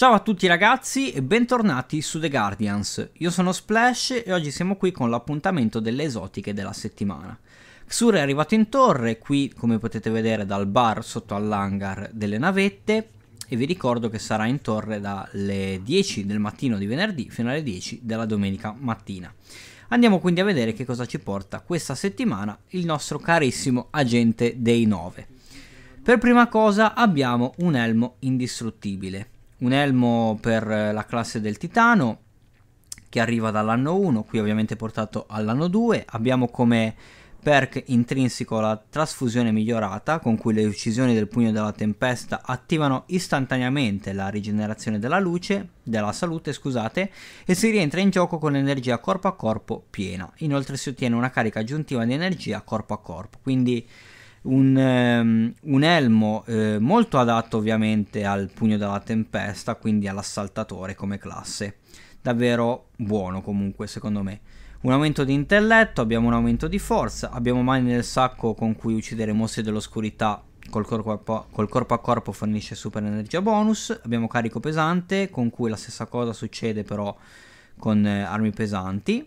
Ciao a tutti ragazzi e bentornati su The Guardians. Io sono Splash e oggi siamo qui con l'appuntamento delle esotiche della settimana. Xur è arrivato in torre, qui come potete vedere dal bar sotto all'hangar delle navette e vi ricordo che sarà in torre dalle 10 del mattino di venerdì fino alle 10 della domenica mattina. Andiamo quindi a vedere che cosa ci porta questa settimana il nostro carissimo agente dei 9. Per prima cosa abbiamo un elmo indistruttibile un elmo per eh, la classe del Titano che arriva dall'anno 1, qui ovviamente portato all'anno 2, abbiamo come perk intrinseco la trasfusione migliorata con cui le uccisioni del pugno della tempesta attivano istantaneamente la rigenerazione della luce, della salute scusate, e si rientra in gioco con l'energia corpo a corpo piena. Inoltre si ottiene una carica aggiuntiva di energia corpo a corpo, quindi un, um, un elmo eh, molto adatto ovviamente al pugno della tempesta, quindi all'assaltatore come classe. Davvero buono comunque secondo me. Un aumento di intelletto, abbiamo un aumento di forza, abbiamo mani nel sacco con cui uccidere mosche dell'oscurità Col corpo, a, col corpo, a, corpo fornisce super energia bonus, abbiamo carico pesante con cui la stessa cosa succede però con eh, armi pesanti,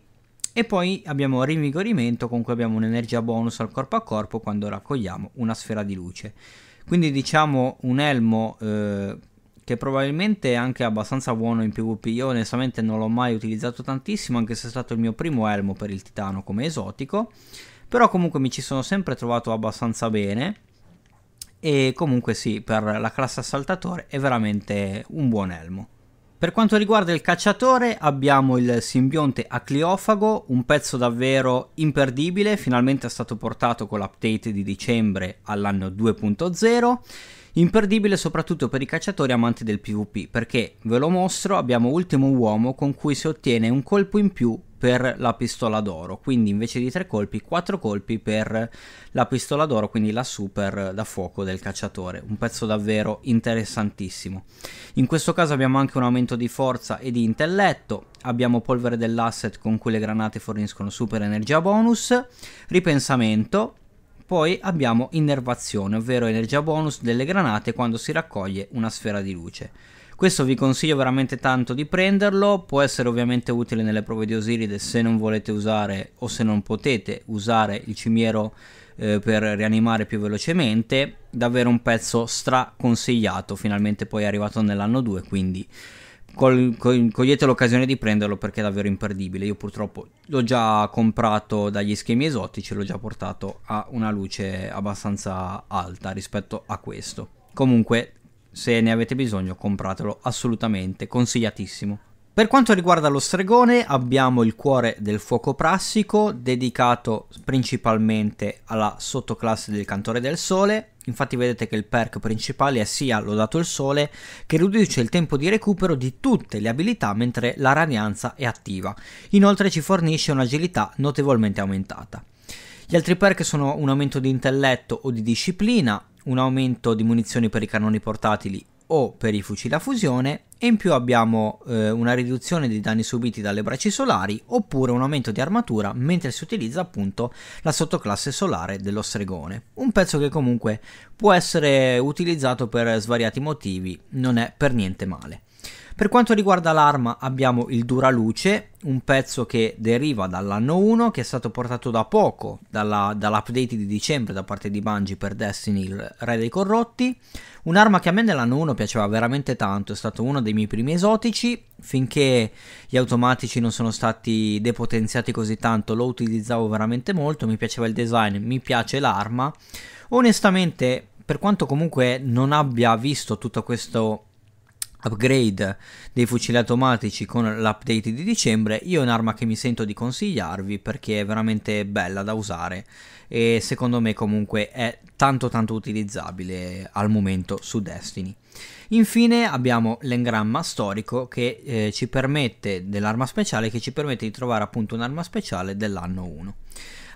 e poi abbiamo rinvigorimento, con cui abbiamo un'energia bonus al corpo a corpo quando raccogliamo una sfera di luce. Quindi diciamo un elmo eh, che probabilmente è anche abbastanza buono in PvP. Io onestamente non l'ho mai utilizzato tantissimo, anche se è stato il mio primo elmo per il titano come esotico. Però comunque mi ci sono sempre trovato abbastanza bene. E comunque sì, per la classe assaltatore è veramente un buon elmo. Per quanto riguarda il cacciatore abbiamo il simbionte Acliofago, un pezzo davvero imperdibile, finalmente è stato portato con l'update di dicembre all'anno 2.0. Imperdibile soprattutto per i cacciatori amanti del PvP, perché ve lo mostro, abbiamo ultimo uomo con cui si ottiene un colpo in più per la pistola d'oro, quindi invece di tre colpi, quattro colpi per la pistola d'oro, quindi la super da fuoco del cacciatore, un pezzo davvero interessantissimo. In questo caso abbiamo anche un aumento di forza e di intelletto, abbiamo polvere dell'asset con cui le granate forniscono super energia bonus, ripensamento, poi abbiamo innervazione, ovvero energia bonus delle granate quando si raccoglie una sfera di luce. Questo vi consiglio veramente tanto di prenderlo, può essere ovviamente utile nelle prove di Osiride se non volete usare o se non potete usare il cimiero eh, per rianimare più velocemente, davvero un pezzo straconsigliato, finalmente poi è arrivato nell'anno 2, quindi col, col, cogliete l'occasione di prenderlo perché è davvero imperdibile. Io purtroppo l'ho già comprato dagli schemi esotici, e l'ho già portato a una luce abbastanza alta rispetto a questo. Comunque se ne avete bisogno compratelo assolutamente, consigliatissimo. Per quanto riguarda lo stregone abbiamo il cuore del fuoco prassico dedicato principalmente alla sottoclasse del cantore del sole, infatti vedete che il perk principale è sia lodato il sole che riduce il tempo di recupero di tutte le abilità mentre la radianza è attiva, inoltre ci fornisce un'agilità notevolmente aumentata. Gli altri perk sono un aumento di intelletto o di disciplina, un aumento di munizioni per i cannoni portatili o per i fucili a fusione e in più abbiamo eh, una riduzione dei danni subiti dalle braccia solari oppure un aumento di armatura mentre si utilizza appunto la sottoclasse solare dello stregone. Un pezzo che comunque può essere utilizzato per svariati motivi, non è per niente male. Per quanto riguarda l'arma abbiamo il Duraluce, un pezzo che deriva dall'anno 1 che è stato portato da poco dalla, dall'update di dicembre da parte di Bungie per Destiny il re dei corrotti un'arma che a me nell'anno 1 piaceva veramente tanto è stato uno dei miei primi esotici finché gli automatici non sono stati depotenziati così tanto lo utilizzavo veramente molto mi piaceva il design mi piace l'arma onestamente per quanto comunque non abbia visto tutto questo upgrade dei fucili automatici con l'update di dicembre, io è un'arma che mi sento di consigliarvi perché è veramente bella da usare e secondo me comunque è tanto tanto utilizzabile al momento su Destiny. Infine abbiamo l'engramma storico che eh, ci permette dell'arma speciale che ci permette di trovare appunto un'arma speciale dell'anno 1.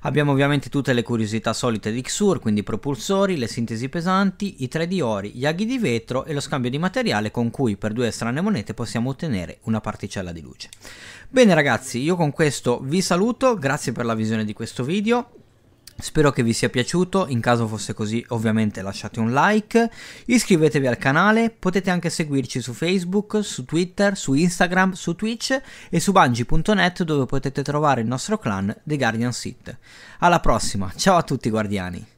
Abbiamo ovviamente tutte le curiosità solite di Xur, quindi i propulsori, le sintesi pesanti, i 3 di ori, gli aghi di vetro e lo scambio di materiale con cui per due strane monete possiamo ottenere una particella di luce. Bene ragazzi, io con questo vi saluto, grazie per la visione di questo video, Spero che vi sia piaciuto, in caso fosse così ovviamente lasciate un like, iscrivetevi al canale, potete anche seguirci su Facebook, su Twitter, su Instagram, su Twitch e su bungie.net dove potete trovare il nostro clan The Guardian Seat. Alla prossima, ciao a tutti guardiani!